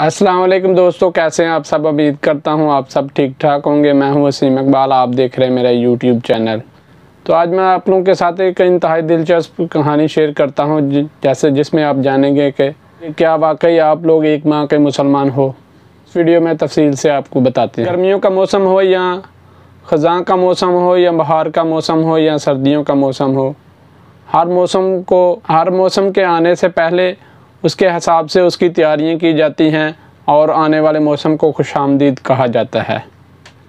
अस्सलाम वालेकुम दोस्तों कैसे हैं आप सब उम्मीद करता हूं आप सब ठीक ठाक होंगे मैं हूं वसीम इकबाल आप देख रहे हैं मेरा यूट्यूब चैनल तो आज मैं आप लोगों के साथ एक इंतहाई दिलचस्प कहानी शेयर करता हूं जैसे जिसमें आप जानेंगे कि क्या वाकई आप लोग एक माह के मुसलमान हो इस वीडियो में तफसील से आपको बताते हैं गर्मियों का मौसम हो या ख़जा का मौसम हो या बहार का मौसम हो या सर्दियों का मौसम हो हर मौसम को हर मौसम के आने से पहले उसके हिसाब से उसकी तैयारियाँ की जाती हैं और आने वाले मौसम को खुश आमदीद कहा जाता है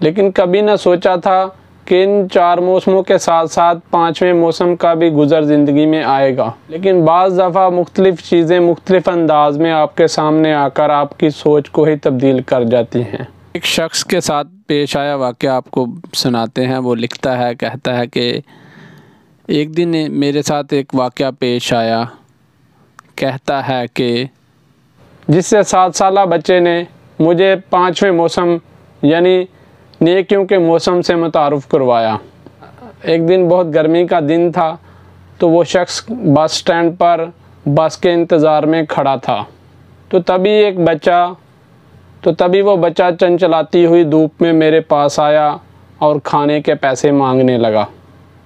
लेकिन कभी ना सोचा था कि इन चार मौसमों के साथ साथ पाँचवें मौसम का भी गुज़र ज़िंदगी में आएगा लेकिन बज़ दफ़ा मुख्तलिफ़ चीज़ें मुख्तलिफ़ अंदाज में आपके सामने आकर आपकी सोच को ही तब्दील कर जाती हैं एक शख्स के साथ पेश आया वाक़ आपको सुनाते हैं वो लिखता है कहता है कि एक दिन मेरे साथ एक वाक़ पेश आया कहता है कि जिससे सात साल बच्चे ने मुझे पाँचवें मौसम यानी नेकियों के मौसम से मुतारफ़ करवाया एक दिन बहुत गर्मी का दिन था तो वो शख्स बस स्टैंड पर बस के इंतज़ार में खड़ा था तो तभी एक बच्चा तो तभी वो बच्चा चंचलाती हुई धूप में मेरे पास आया और खाने के पैसे मांगने लगा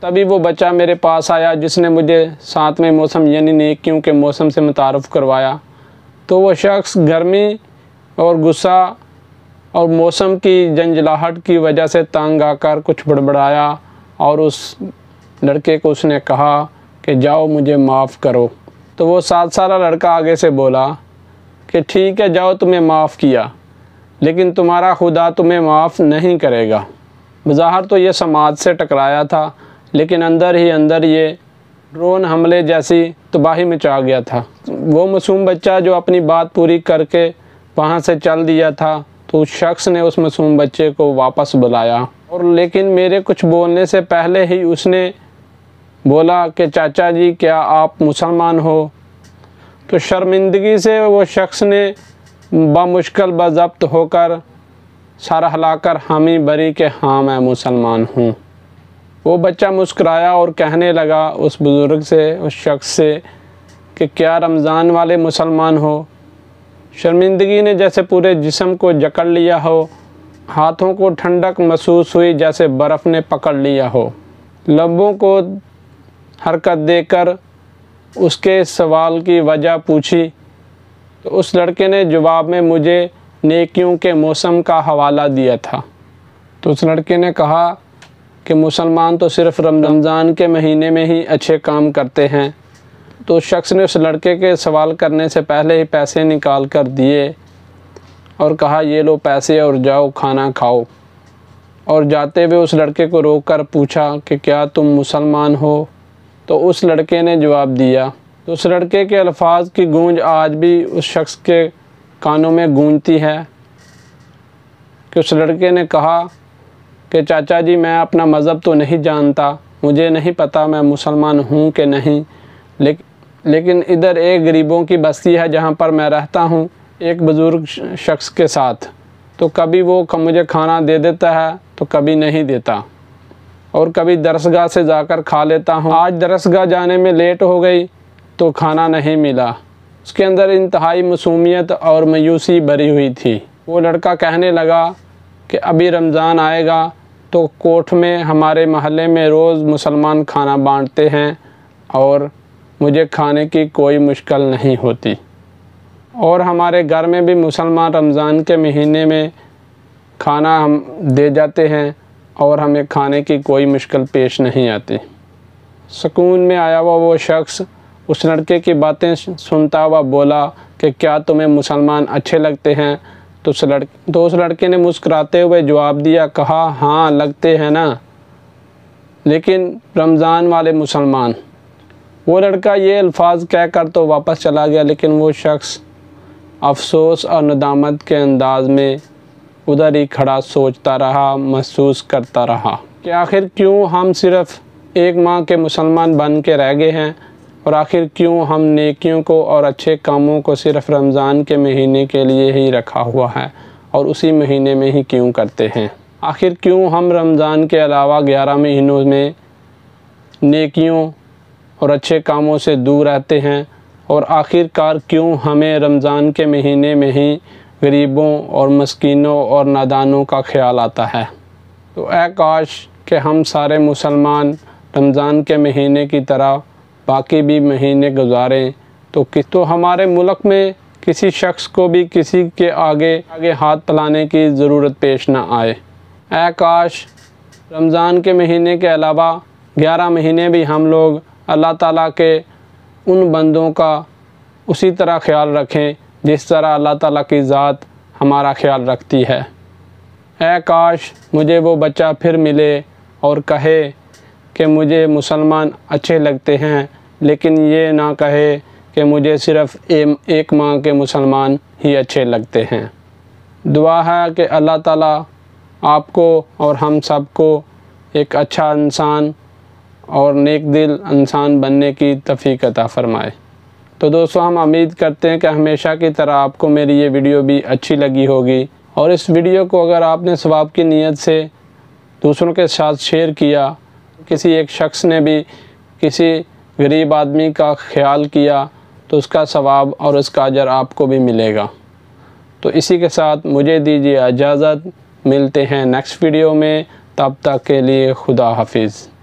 तभी वो बच्चा मेरे पास आया जिसने मुझे सातवें मौसम यानी नेकियों के मौसम से मुतारफ़ करवाया तो वह शख्स गर्मी और गुस्सा और मौसम की जंजलाहट की वजह से तंग आकर कुछ बड़बड़ाया और उस लड़के को उसने कहा कि जाओ मुझे माफ़ करो तो वो सात सारा लड़का आगे से बोला कि ठीक है जाओ तुम्हें माफ़ किया लेकिन तुम्हारा खुदा तुम्हें माफ़ नहीं करेगा बाहर तो ये समाज से टकराया था लेकिन अंदर ही अंदर ये ड्रोन हमले जैसी तबाही में मचा गया था वो मासूम बच्चा जो अपनी बात पूरी करके वहाँ से चल दिया था तो उस शख्स ने उस मासूम बच्चे को वापस बुलाया और लेकिन मेरे कुछ बोलने से पहले ही उसने बोला कि चाचा जी क्या आप मुसलमान हो तो शर्मिंदगी से वो शख्स ने बामुश्किल बज़ब्त होकर सर हिलाकर हामी भरी कि हाँ मैं मुसलमान हूँ वो बच्चा मुस्कराया और कहने लगा उस बुज़ुर्ग से उस शख्स से कि क्या रमज़ान वाले मुसलमान हो शर्मिंदगी ने जैसे पूरे जिसम को जकड़ लिया हो हाथों को ठंडक महसूस हुई जैसे बर्फ़ ने पकड़ लिया हो लबों को हरकत देकर उसके सवाल की वजह पूछी तो उस लड़के ने जवाब में मुझे नेकियों के मौसम का हवाला दिया था तो उस लड़के ने कहा कि मुसलमान तो सिर्फ रमज़ान के महीने में ही अच्छे काम करते हैं तो शख्स ने उस लड़के के सवाल करने से पहले ही पैसे निकाल कर दिए और कहा ये लो पैसे और जाओ खाना खाओ और जाते हुए उस लड़के को रोक कर पूछा कि क्या तुम मुसलमान हो तो उस लड़के ने जवाब दिया तो उस लड़के के अल्फाज की गूंज आज भी उस शख्स के कानों में गूंजती है कि उस लड़के ने कहा कि चाचा जी मैं अपना मज़हब तो नहीं जानता मुझे नहीं पता मैं मुसलमान हूँ कि नहीं ले, लेकिन इधर एक गरीबों की बस्ती है जहाँ पर मैं रहता हूँ एक बुज़ुर्ग शख्स के साथ तो कभी वो मुझे खाना दे देता है तो कभी नहीं देता और कभी दरसगाह से जाकर खा लेता हूँ आज दरसगाह जाने में लेट हो गई तो खाना नहीं मिला उसके अंदर इंतहाई मसूमियत और मायूसी भरी हुई थी वो लड़का कहने लगा कि अभी रमज़ान आएगा तो कोर्ट में हमारे महल्ले में रोज़ मुसलमान खाना बांटते हैं और मुझे खाने की कोई मुश्किल नहीं होती और हमारे घर में भी मुसलमान रमज़ान के महीने में खाना हम दे जाते हैं और हमें खाने की कोई मुश्किल पेश नहीं आती सुकून में आया हुआ वो शख्स उस लड़के की बातें सुनता हुआ बोला कि क्या तुम्हें मुसलमान अच्छे लगते हैं तो उस लड़के तो उस लड़के ने मुस्कराते हुए जवाब दिया कहा हाँ लगते हैं ना लेकिन रमज़ान वाले मुसलमान वो लड़का ये अल्फाज कह कर तो वापस चला गया लेकिन वो शख्स अफसोस और नदामत के अंदाज में उधर ही खड़ा सोचता रहा महसूस करता रहा कि आखिर क्यों हम सिर्फ़ एक माह के मुसलमान बन के रह गए हैं और आखिर क्यों हम नेकियों को और अच्छे कामों को सिर्फ रमज़ान के महीने के लिए ही रखा हुआ है और उसी महीने में ही क्यों करते हैं आखिर क्यों हम रमज़ान के अलावा ग्यारह महीनों में नेकियों और अच्छे कामों से दूर रहते हैं और आखिरकार क्यों हमें रमज़ान के महीने में ही गरीबों और मस्किनों और नादानों का ख्याल आता है तो ए काश के हम सारे मुसलमान रमज़ान के महीने की तरह बाकी भी महीने गुजारें तो किस तो हमारे मुल्क में किसी शख्स को भी किसी के आगे आगे हाथ पलाने की ज़रूरत पेश ना आए ए काश रमज़ान के महीने के अलावा ग्यारह महीने भी हम लोग अल्लाह ताला के उन बंदों का उसी तरह ख्याल रखें जिस तरह अल्लाह ताला की ज़ात हमारा ख्याल रखती है ए काश मुझे वो बच्चा फिर मिले और कहे कि मुझे मुसलमान अच्छे लगते हैं लेकिन ये ना कहे कि मुझे सिर्फ़ एक माँ के मुसलमान ही अच्छे लगते हैं दुआ है कि अल्लाह ताला आपको और हम सबको एक अच्छा इंसान और नेक दिल इंसान बनने की तफीक अता फ़रमाए तो दोस्तों हम उम्मीद करते हैं कि हमेशा की तरह आपको मेरी ये वीडियो भी अच्छी लगी होगी और इस वीडियो को अगर आपने सवाब की नीयत से दूसरों के साथ शेयर किया किसी एक शख्स ने भी किसी गरीब आदमी का ख्याल किया तो उसका सवाब और उसका अजर आपको भी मिलेगा तो इसी के साथ मुझे दीजिए इजाज़त मिलते हैं नेक्स्ट वीडियो में तब तक के लिए खुदा हाफिज़